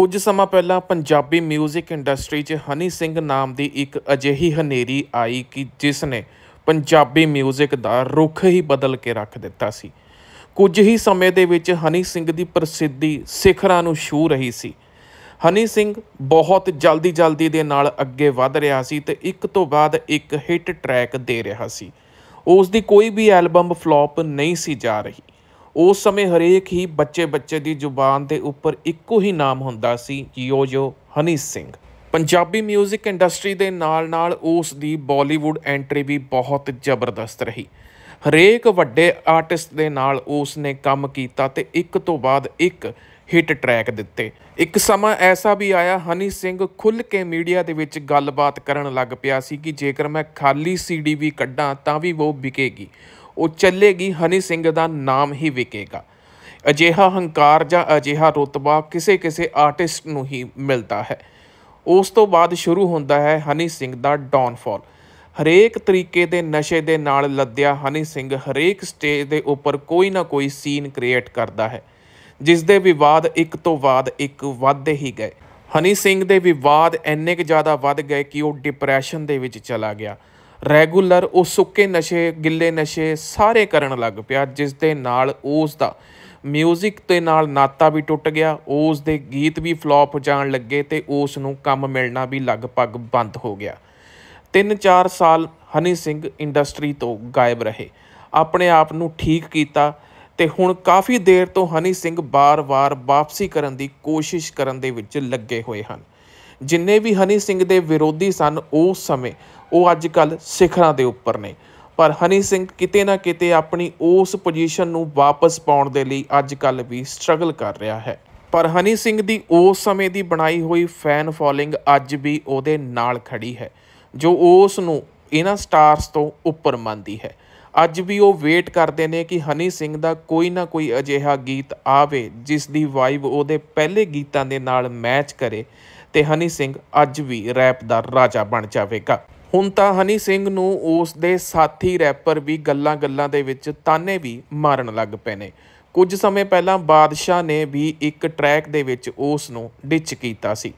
ਕੁਝ ਸਮਾਂ ਪਹਿਲਾਂ ਪੰਜਾਬੀ 뮤직 ਇੰਡਸਟਰੀ 'ਚ ਹਨੀ ਸਿੰਘ ਨਾਮ ਦੀ ਇੱਕ ਅਜਿਹੀ ਹਨੇਰੀ ਆਈ ਕਿ ਜਿਸ ਨੇ ਪੰਜਾਬੀ 뮤직 ਦਾ ਰੁਖ ਹੀ ਬਦਲ ਕੇ ਰੱਖ ਦਿੱਤਾ ਸੀ ਕੁਝ ਹੀ ਸਮੇਂ ਦੇ ਵਿੱਚ ਹਨੀ ਸਿੰਘ ਦੀ ਪ੍ਰਸਿੱਧੀ ਸਿਖਰਾਂ ਨੂੰ ਛੂ ਰਹੀ ਸੀ ਹਨੀ ਸਿੰਘ ਬਹੁਤ ਜਲਦੀ-ਜਲਦੀ ਦੇ ਨਾਲ ਅੱਗੇ ਵਧ ਰਿਹਾ ਸੀ ਤੇ ਇੱਕ ਤੋਂ ਬਾਅਦ ਇੱਕ ਹਿੱਟ ਟਰੈਕ ਦੇ ਰਿਹਾ ਸੀ ਉਸ ਦੀ ਕੋਈ ਵੀ ਐਲਬਮ ਫਲॉप ਨਹੀਂ ਸੀ ਜਾ ਰਹੀ ਉਸ ਸਮੇਂ ਹਰੇਕ ਹੀ ਬੱਚੇ ਬੱਚੇ ਦੀ ਜ਼ੁਬਾਨ ਦੇ ਉੱਪਰ ਇੱਕੋ ਹੀ ਨਾਮ ਹੁੰਦਾ ਸੀ ਯੋ ਜੋ ਹਨੀ ਸਿੰਘ ਪੰਜਾਬੀ 뮤직 ਇੰਡਸਟਰੀ ਦੇ ਨਾਲ-ਨਾਲ ਉਸ ਦੀ ਬਾਲੀਵੁੱਡ ਐਂਟਰੀ ਵੀ ਬਹੁਤ ਜ਼ਬਰਦਸਤ ਰਹੀ ਹਰੇਕ ਵੱਡੇ ਆਰਟਿਸਟ ਦੇ ਨਾਲ ਉਸ ਨੇ ਕੰਮ ਕੀਤਾ ਤੇ ਇੱਕ ਤੋਂ ਬਾਅਦ ਇੱਕ ਹਿੱਟ ਟਰੈਕ ਦਿੱਤੇ ਇੱਕ ਸਮਾਂ ਐਸਾ ਵੀ ਆਇਆ ਹਨੀ ਸਿੰਘ ਖੁੱਲ ਕੇ ਮੀਡੀਆ ਦੇ ਵਿੱਚ ਗੱਲਬਾਤ ਕਰਨ ਲੱਗ ਪਿਆ ਸੀ ਕਿ ਜੇਕਰ ਮੈਂ ਖਾਲੀ ਸੀਡੀ ਵੀ ਕੱਢਾਂ ਤਾਂ ਵੀ ਉਹ ਵਿਕੇਗੀ ਉਹ ਚੱਲੇਗੀ ਹਨੀ ਸਿੰਘ ਦਾ ਨਾਮ ਹੀ ਵਿਕੇਗਾ ਅਜਿਹਾ ਹੰਕਾਰ ਜਾਂ ਅਜਿਹਾ ਰਤਬਾ ਕਿਸੇ ਕਿਸੇ ਆਰਟਿਸਟ ਨੂੰ ਹੀ ਮਿਲਦਾ ਹੈ ਉਸ ਤੋਂ ਬਾਅਦ ਸ਼ੁਰੂ ਹੁੰਦਾ ਹੈ ਹਨੀ ਸਿੰਘ ਦਾ ਡਾਊਨਫਾਲ ਹਰੇਕ ਤਰੀਕੇ ਦੇ ਨਸ਼ੇ ਦੇ ਨਾਲ ਲੱਦਿਆ ਹਨੀ ਸਿੰਘ ਹਰੇਕ ਸਟੇਜ ਦੇ ਉੱਪਰ ਕੋਈ ਨਾ ਕੋਈ ਸੀਨ ਕ੍ਰੀਏਟ ਕਰਦਾ ਹੈ ਜਿਸ ਦੇ ਵਿਵਾਦ ਇੱਕ ਤੋਂ ਬਾਅਦ ਇੱਕ ਵੱਧਦੇ ਹੀ ਗਏ ਹਨੀ ਸਿੰਘ ਦੇ ਵਿਵਾਦ ਇੰਨੇ ਕਿ ਜ਼ਿਆਦਾ ਵੱਧ ਗਏ ਕਿ ਉਹ ਡਿਪਰੈਸ਼ਨ ਦੇ ਵਿੱਚ ਚਲਾ ਗਿਆ ਰੈਗੂਲਰ ਉਹ ਸੁੱਕੇ ਨਸ਼ੇ ਗਿੱਲੇ ਨਸ਼ੇ ਸਾਰੇ ਕਰਨ ਲੱਗ ਪਿਆ ਜਿਸ ਦੇ ਨਾਲ ਉਸ ਦਾ 뮤직 ਤੇ ਨਾਲ ਨਾਤਾ ਵੀ ਟੁੱਟ ਗਿਆ ਉਸ ਦੇ ਗੀਤ ਵੀ ਫਲॉप ਜਾਣ ਲੱਗੇ ਤੇ ਉਸ ਨੂੰ ਕੰਮ ਮਿਲਣਾ ਵੀ ਲਗਭਗ ਬੰਦ ਹੋ ਗਿਆ 3-4 ਸਾਲ ਹਨੀ ਸਿੰਘ ਇੰਡਸਟਰੀ ਤੋਂ ਗਾਇਬ ਰਹੇ ਆਪਣੇ ਆਪ ਨੂੰ ਠੀਕ ਕੀਤਾ ਤੇ ਹੁਣ ਕਾਫੀ ਦੇਰ ਤੋਂ ਹਨੀ ਸਿੰਘ ਬਾਰ-ਬਾਰ ਵਾਪਸੀ ਕਰਨ ਦੀ ਕੋਸ਼ਿਸ਼ ਕਰਨ ਦੇ ਵਿੱਚ ਲੱਗੇ ਹੋਏ ਹਨ ਜਿੰਨੇ ਵੀ ਹਨੀ ਸਿੰਘ ਦੇ ਵਿਰੋਧੀ ਸਨ ਉਸ ਸਮੇਂ ਉਹ ਅੱਜ ਕੱਲ ਸਿਖਰਾਂ ਦੇ ਉੱਪਰ ਨੇ ਪਰ ਹਨੀ ਸਿੰਘ ਕਿਤੇ ਨਾ ਕਿਤੇ ਆਪਣੀ ਉਸ ਪੋਜੀਸ਼ਨ ਨੂੰ ਵਾਪਸ ਪਾਉਣ ਦੇ ਲਈ ਅੱਜ ਕੱਲ ਵੀ ਸਟਰਗਲ ਕਰ ਰਿਹਾ ਹੈ ਪਰ ਹਨੀ ਸਿੰਘ ਦੀ ਉਸ ਸਮੇਂ ਦੀ ਬਣਾਈ ਹੋਈ ਫੈਨ ਫਾਲੋਇੰਗ ਅੱਜ ਵੀ ਉਹਦੇ ਨਾਲ ਖੜੀ ਹੈ ਜੋ ਉਸ ਨੂੰ ਇਹਨਾਂ ਸਟਾਰਸ ਤੋਂ ਉੱਪਰ ਮੰਨਦੀ ਹੈ ਅੱਜ ਵੀ ਉਹ ਵੇਟ ਕਰਦੇ ਨੇ ਕਿ ਹਨੀ ਸਿੰਘ ਦਾ ਕੋਈ ਨਾ ਕੋਈ ਅਜਿਹਾ ਗੀਤ ਆਵੇ ਜਿਸ ਦੀ ਵਾਈਬ ਉਹਦੇ ਪਹਿਲੇ ਗੀਤਾਂ ਦੇ ਨਾਲ ਮੈਚ ਕਰੇ ਤੇ ਹਨੀ ਸਿੰਘ ਅੱਜ ਵੀ ਰੈਪ ਦਾ ਰਾਜਾ ਬਣ ਜਾਵੇਗਾ ਹੁਣ ਤਾਂ ਹਨੀ ਸਿੰਘ ਨੂੰ ਉਸ ਦੇ ਸਾਥੀ ਰੈਪਰ ਵੀ ਗੱਲਾਂ-ਗੱਲਾਂ ਦੇ ਵਿੱਚ ਤਾਨੇ ਵੀ ਮਾਰਨ ਲੱਗ ਪਏ ਨੇ ਕੁਝ ਸਮੇਂ ਪਹਿਲਾਂ ਬਾਦਸ਼ਾਹ ਨੇ ਵੀ ਇੱਕ ਟਰੈਕ ਦੇ ਵਿੱਚ ਉਸ ਨੂੰ ਡਿਚ ਕੀਤਾ ਸੀ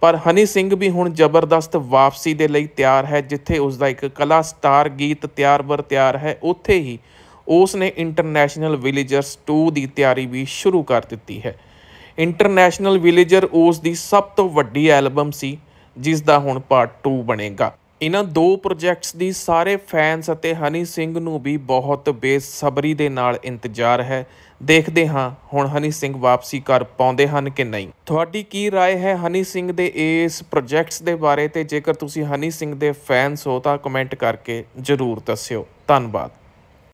ਪਰ ਹਨੀ ਸਿੰਘ ਵੀ ਹੁਣ ਜ਼ਬਰਦਸਤ ਵਾਪਸੀ ਦੇ ਲਈ ਤਿਆਰ ਹੈ ਜਿੱਥੇ ਉਸ ਦਾ ਇੱਕ ਕਲਾ ਸਟਾਰ ਗੀਤ ਤਿਆਰ ਬਰ ਤਿਆਰ ਹੈ ਉੱਥੇ ਹੀ ਉਸ ਨੇ ਇੰਟਰਨੈਸ਼ਨਲ ਵਿਲੇਜਰਸ 2 ਦੀ ਤਿਆਰੀ ਵੀ ਸ਼ੁਰੂ ਕਰ ਦਿੱਤੀ ਹੈ ਇੰਟਰਨੈਸ਼ਨਲ ਵਿਲੇਜਰ ਉਸ ਦੀ ਸਭ ਤੋਂ ਵੱਡੀ ਐਲਬਮ ਸੀ ਜਿਸ ਦਾ ਹੁਣ ਪਾਰਟ 2 ਬਣੇਗਾ ਇਹਨਾਂ ਦੋ ਪ੍ਰੋਜੈਕਟਸ ਦੀ ਸਾਰੇ ਫੈਨਸ ਅਤੇ ਹਨੀ ਸਿੰਘ ਨੂੰ ਵੀ ਬਹੁਤ ਬੇਸਬਰੀ ਦੇ ਨਾਲ ਇੰਤਜ਼ਾਰ ਹੈ ਦੇਖਦੇ ਹਾਂ ਹੁਣ ਹਨੀ ਸਿੰਘ ਵਾਪਸੀ ਕਰ ਪਾਉਂਦੇ ਹਨ ਕਿ ਨਹੀਂ ਤੁਹਾਡੀ ਕੀ رائے ਹੈ ਹਨੀ ਸਿੰਘ ਦੇ ਇਸ ਪ੍ਰੋਜੈਕਟਸ ਦੇ ਬਾਰੇ ਤੇ ਜੇਕਰ ਤੁਸੀਂ ਹਨੀ ਸਿੰਘ ਦੇ ਫੈਨਸ ਹੋ ਤਾਂ ਕਮੈਂਟ ਕਰਕੇ ਜ਼ਰੂਰ ਦੱਸਿਓ ਧੰਨਵਾਦ